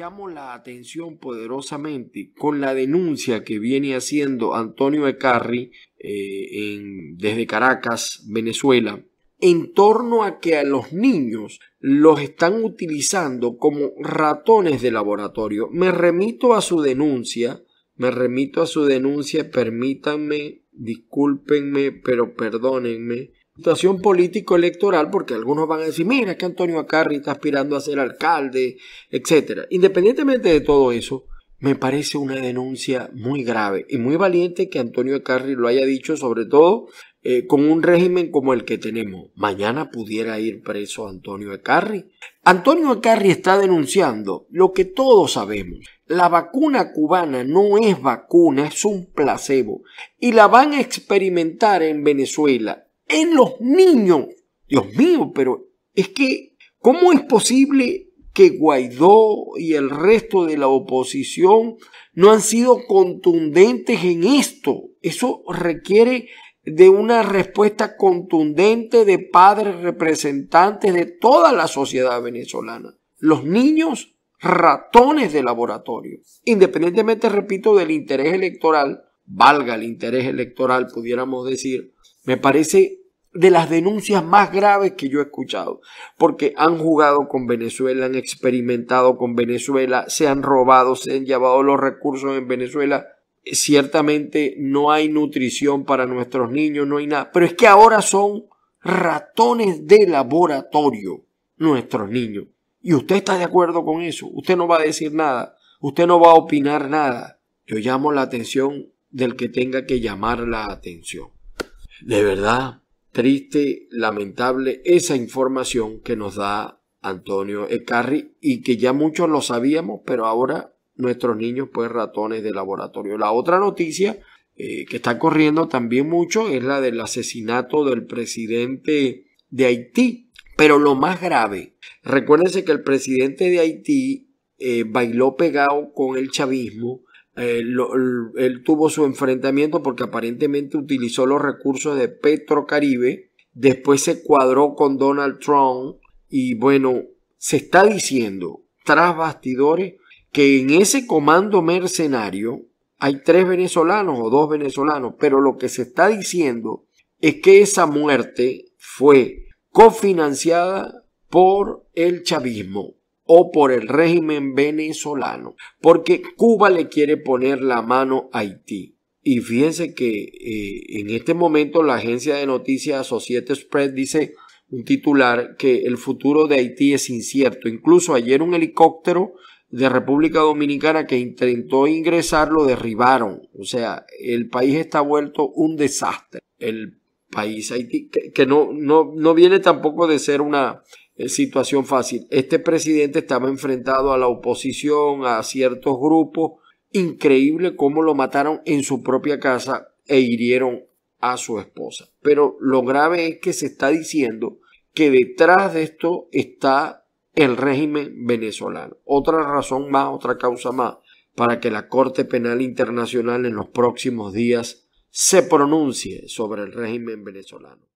llamo la atención poderosamente con la denuncia que viene haciendo Antonio Ecarri eh, desde Caracas, Venezuela, en torno a que a los niños los están utilizando como ratones de laboratorio. Me remito a su denuncia, me remito a su denuncia, permítanme, discúlpenme, pero perdónenme, situación político-electoral, porque algunos van a decir, mira, que Antonio Acarri está aspirando a ser alcalde, etc. Independientemente de todo eso, me parece una denuncia muy grave y muy valiente que Antonio Acarri lo haya dicho, sobre todo eh, con un régimen como el que tenemos. Mañana pudiera ir preso Antonio Acarri. Antonio Acarri está denunciando lo que todos sabemos. La vacuna cubana no es vacuna, es un placebo. Y la van a experimentar en Venezuela en los niños. Dios mío, pero es que, ¿cómo es posible que Guaidó y el resto de la oposición no han sido contundentes en esto? Eso requiere de una respuesta contundente de padres representantes de toda la sociedad venezolana. Los niños ratones de laboratorio. Independientemente, repito, del interés electoral, valga el interés electoral, pudiéramos decir, me parece de las denuncias más graves que yo he escuchado, porque han jugado con Venezuela, han experimentado con Venezuela, se han robado, se han llevado los recursos en Venezuela. Eh, ciertamente no hay nutrición para nuestros niños, no hay nada, pero es que ahora son ratones de laboratorio nuestros niños. Y usted está de acuerdo con eso, usted no va a decir nada, usted no va a opinar nada. Yo llamo la atención del que tenga que llamar la atención. De verdad, triste, lamentable esa información que nos da Antonio Ecarri y que ya muchos lo sabíamos, pero ahora nuestros niños pues ratones de laboratorio. La otra noticia eh, que está corriendo también mucho es la del asesinato del presidente de Haití, pero lo más grave, recuérdense que el presidente de Haití eh, bailó pegado con el chavismo eh, él tuvo su enfrentamiento porque aparentemente utilizó los recursos de Petro Caribe. después se cuadró con Donald Trump y bueno, se está diciendo tras bastidores que en ese comando mercenario hay tres venezolanos o dos venezolanos, pero lo que se está diciendo es que esa muerte fue cofinanciada por el chavismo o por el régimen venezolano, porque Cuba le quiere poner la mano a Haití. Y fíjense que eh, en este momento la agencia de noticias Associated Press dice un titular que el futuro de Haití es incierto. Incluso ayer un helicóptero de República Dominicana que intentó ingresar lo derribaron. O sea, el país está vuelto un desastre. El país Haití, que, que no, no, no viene tampoco de ser una eh, situación fácil. Este presidente estaba enfrentado a la oposición, a ciertos grupos. Increíble cómo lo mataron en su propia casa e hirieron a su esposa. Pero lo grave es que se está diciendo que detrás de esto está el régimen venezolano. Otra razón más, otra causa más, para que la Corte Penal Internacional en los próximos días se pronuncie sobre el régimen venezolano.